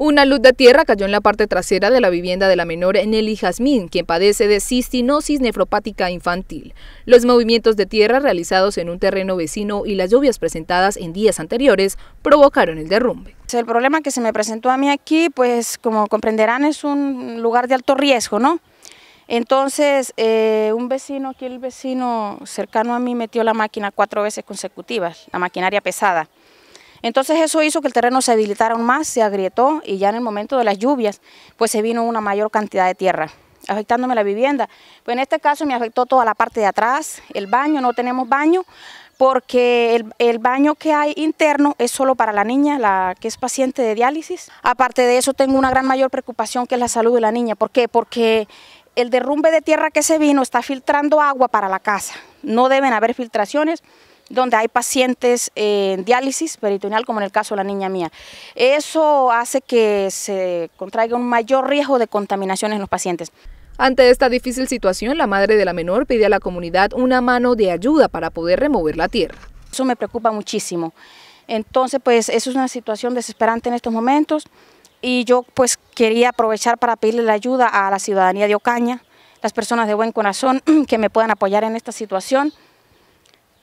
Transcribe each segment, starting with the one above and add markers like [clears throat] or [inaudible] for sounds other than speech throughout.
Una luz de tierra cayó en la parte trasera de la vivienda de la menor Nelly Jazmín, quien padece de cistinosis nefropática infantil. Los movimientos de tierra realizados en un terreno vecino y las lluvias presentadas en días anteriores provocaron el derrumbe. Pues, el problema que se me presentó a mí aquí, pues como comprenderán, es un lugar de alto riesgo, ¿no? Entonces, eh, un vecino, aquí el vecino cercano a mí metió la máquina cuatro veces consecutivas, la maquinaria pesada. Entonces eso hizo que el terreno se debilitara aún más, se agrietó y ya en el momento de las lluvias pues se vino una mayor cantidad de tierra afectándome la vivienda. Pues en este caso me afectó toda la parte de atrás, el baño, no tenemos baño, porque el, baño que hay interno es solo para la niña, la que es paciente de diálisis. Aparte de eso tengo una gran mayor preocupación que es la salud de la niña. ¿Por qué? Porque el derrumbe de tierra que se vino está filtrando agua para la casa. No deben haber filtraciones donde hay pacientes en diálisis peritoneal, como en el caso de la niña mía. Eso hace que se contraiga un mayor riesgo de contaminación en los pacientes. Ante esta difícil situación, la madre de la menor pide a la comunidad una mano de ayuda para poder remover la tierra. Eso me preocupa muchísimo. Entonces, pues, eso es una situación desesperante en estos momentos y yo, pues, quería aprovechar para pedirle la ayuda a la ciudadanía de Ocaña, las personas de buen corazón [clears throat] que me puedan apoyar en esta situación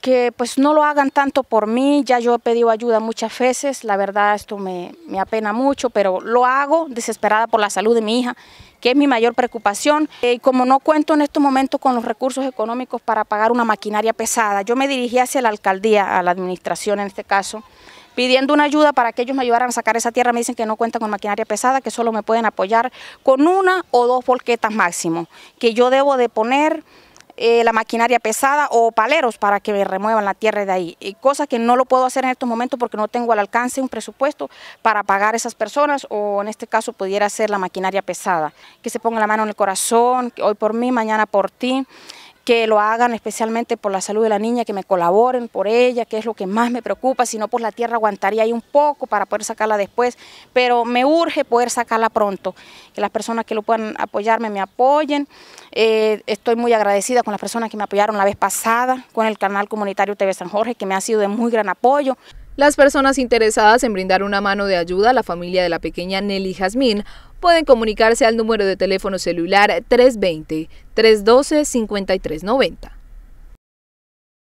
que pues no lo hagan tanto por mí, ya yo he pedido ayuda muchas veces, la verdad esto me, apena mucho, pero lo hago desesperada por la salud de mi hija, que es mi mayor preocupación. Eh, y como no cuento en estos momentos con los recursos económicos para pagar una maquinaria pesada, yo me dirigí hacia la alcaldía, a la administración en este caso, pidiendo una ayuda para que ellos me ayudaran a sacar esa tierra. Me dicen que no cuentan con maquinaria pesada, que solo me pueden apoyar con una o dos volquetas máximo, que yo debo de poner eh, la maquinaria pesada o paleros para que me remuevan la tierra de ahí, y eh, cosa que no lo puedo hacer en estos momentos porque no tengo al alcance un presupuesto para pagar a esas personas o en este caso pudiera ser la maquinaria pesada, que se ponga la mano en el corazón, hoy por mí, mañana por ti que lo hagan especialmente por la salud de la niña, que me colaboren por ella, que es lo que más me preocupa, si no por pues la tierra aguantaría ahí un poco para poder sacarla después, pero me urge poder sacarla pronto, que las personas que lo puedan apoyarme me apoyen, eh, estoy muy agradecida con las personas que me apoyaron la vez pasada, con el canal comunitario TV San Jorge, que me ha sido de muy gran apoyo. Las personas interesadas en brindar una mano de ayuda a la familia de la pequeña Nelly Jazmín pueden comunicarse al número de teléfono celular 320-312-5390.